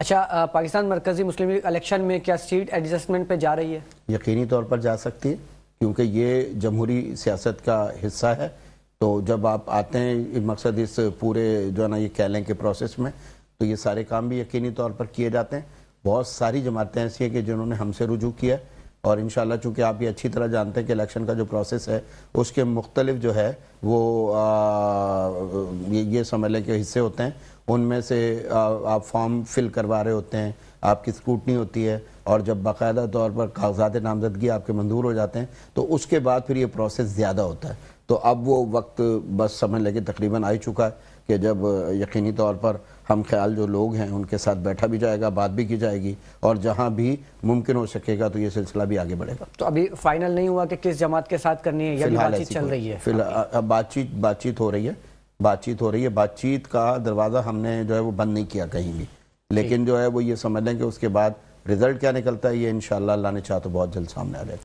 अच्छा पाकिस्तान मरकजी मुस्लिम league election में क्या सीट एडजस्टमेंट पे जा रही है यकीनी तौर पर जा सकती है क्योंकि ये जमहूरी सियासत का हिस्सा है तो जब आप आते हैं मकसद इस पूरे जो है ना ये कह लें के प्रोसेस में तो ये सारे काम भी यकीनी तौर पर किए जाते हैं बहुत सारी जमातें ऐसी हैं कि जिन्होंने हमसे रुजू किया है और इन चूँकि आप ये अच्छी तरह जानते हैं कि इलेक्शन का जो प्रोसेस है उसके मुख्तलिफ जो है वो आ, ये, ये समझ लें कि हिस्से होते हैं उनमें से आ, आप फॉर्म फिल करवा रहे होते हैं आपकी स्क्रूटनी होती है और जब बाकायदा तौर पर कागजात नामजदगी आपके मंजूर हो जाते हैं तो उसके बाद फिर ये प्रोसेस ज़्यादा होता है तो अब वो वक्त बस समझ लगे तकरीबन आ ही चुका है कि जब यकीनी तौर पर हम ख्याल जो लोग हैं उनके साथ बैठा भी जाएगा बात भी की जाएगी और जहां भी मुमकिन हो सकेगा तो ये सिलसिला भी आगे बढ़ेगा तो अभी फाइनल नहीं हुआ कि किस जमात के साथ करनी है या बातचीत चल रही है फिलहाल अब बातचीत बातचीत हो रही है बातचीत हो रही है बातचीत का दरवाज़ा हमने जो है वो बंद नहीं किया कहीं भी लेकिन जो है वो ये समझ लें कि उसके बाद रिजल्ट क्या निकलता है ये इन शाह ने चाह तो बहुत जल्द सामने आ जाएगा